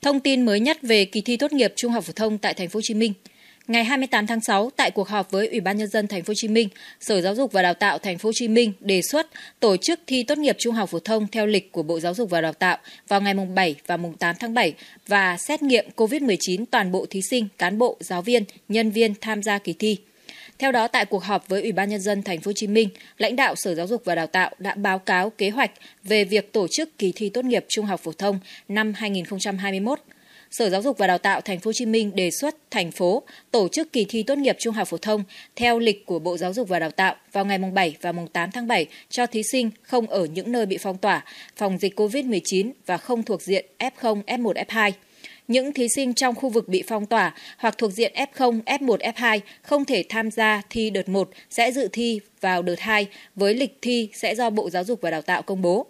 Thông tin mới nhất về kỳ thi tốt nghiệp trung học phổ thông tại thành phố Hồ Chí Minh. Ngày 28 tháng 6 tại cuộc họp với Ủy ban nhân dân thành phố Hồ Chí Minh, Sở Giáo dục và Đào tạo thành phố Hồ Chí Minh đề xuất tổ chức thi tốt nghiệp trung học phổ thông theo lịch của Bộ Giáo dục và Đào tạo vào ngày mùng 7 và mùng 8 tháng 7 và xét nghiệm COVID-19 toàn bộ thí sinh, cán bộ, giáo viên, nhân viên tham gia kỳ thi. Theo đó tại cuộc họp với Ủy ban nhân dân thành phố Hồ Chí Minh, lãnh đạo Sở Giáo dục và Đào tạo đã báo cáo kế hoạch về việc tổ chức kỳ thi tốt nghiệp trung học phổ thông năm 2021. Sở Giáo dục và Đào tạo Thành phố Hồ Chí Minh đề xuất thành phố tổ chức kỳ thi tốt nghiệp trung học phổ thông theo lịch của Bộ Giáo dục và Đào tạo vào ngày mùng 7 và mùng 8 tháng 7 cho thí sinh không ở những nơi bị phong tỏa, phòng dịch COVID-19 và không thuộc diện F0, F1, F2 những thí sinh trong khu vực bị phong tỏa hoặc thuộc diện F0, F1, F2 không thể tham gia thi đợt 1 sẽ dự thi vào đợt 2 với lịch thi sẽ do Bộ Giáo dục và Đào tạo công bố.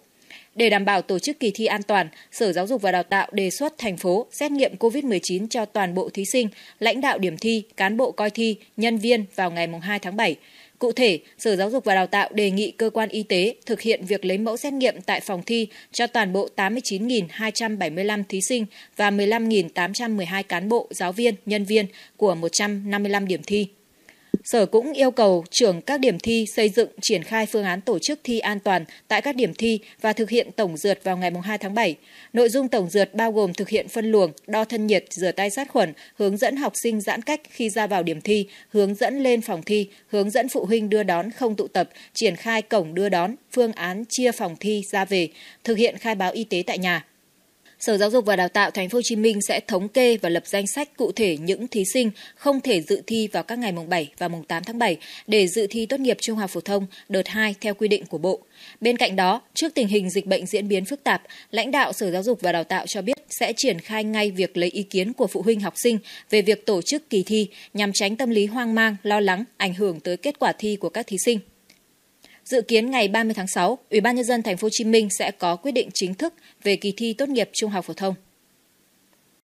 Để đảm bảo tổ chức kỳ thi an toàn, Sở Giáo dục và Đào tạo đề xuất thành phố xét nghiệm COVID-19 cho toàn bộ thí sinh, lãnh đạo điểm thi, cán bộ coi thi, nhân viên vào ngày 2 tháng 7. Cụ thể, Sở Giáo dục và Đào tạo đề nghị cơ quan y tế thực hiện việc lấy mẫu xét nghiệm tại phòng thi cho toàn bộ 89.275 thí sinh và 15.812 cán bộ, giáo viên, nhân viên của 155 điểm thi. Sở cũng yêu cầu trưởng các điểm thi xây dựng triển khai phương án tổ chức thi an toàn tại các điểm thi và thực hiện tổng dượt vào ngày 2 tháng 7. Nội dung tổng dượt bao gồm thực hiện phân luồng, đo thân nhiệt, rửa tay sát khuẩn, hướng dẫn học sinh giãn cách khi ra vào điểm thi, hướng dẫn lên phòng thi, hướng dẫn phụ huynh đưa đón không tụ tập, triển khai cổng đưa đón, phương án chia phòng thi ra về, thực hiện khai báo y tế tại nhà. Sở Giáo dục và Đào tạo Thành phố Hồ Chí Minh sẽ thống kê và lập danh sách cụ thể những thí sinh không thể dự thi vào các ngày mùng 7 và mùng 8 tháng 7 để dự thi tốt nghiệp trung học phổ thông đợt 2 theo quy định của Bộ. Bên cạnh đó, trước tình hình dịch bệnh diễn biến phức tạp, lãnh đạo Sở Giáo dục và Đào tạo cho biết sẽ triển khai ngay việc lấy ý kiến của phụ huynh học sinh về việc tổ chức kỳ thi nhằm tránh tâm lý hoang mang, lo lắng ảnh hưởng tới kết quả thi của các thí sinh. Dự kiến ngày 30 tháng 6, Ủy ban nhân dân thành phố Hồ Chí Minh sẽ có quyết định chính thức về kỳ thi tốt nghiệp trung học phổ thông.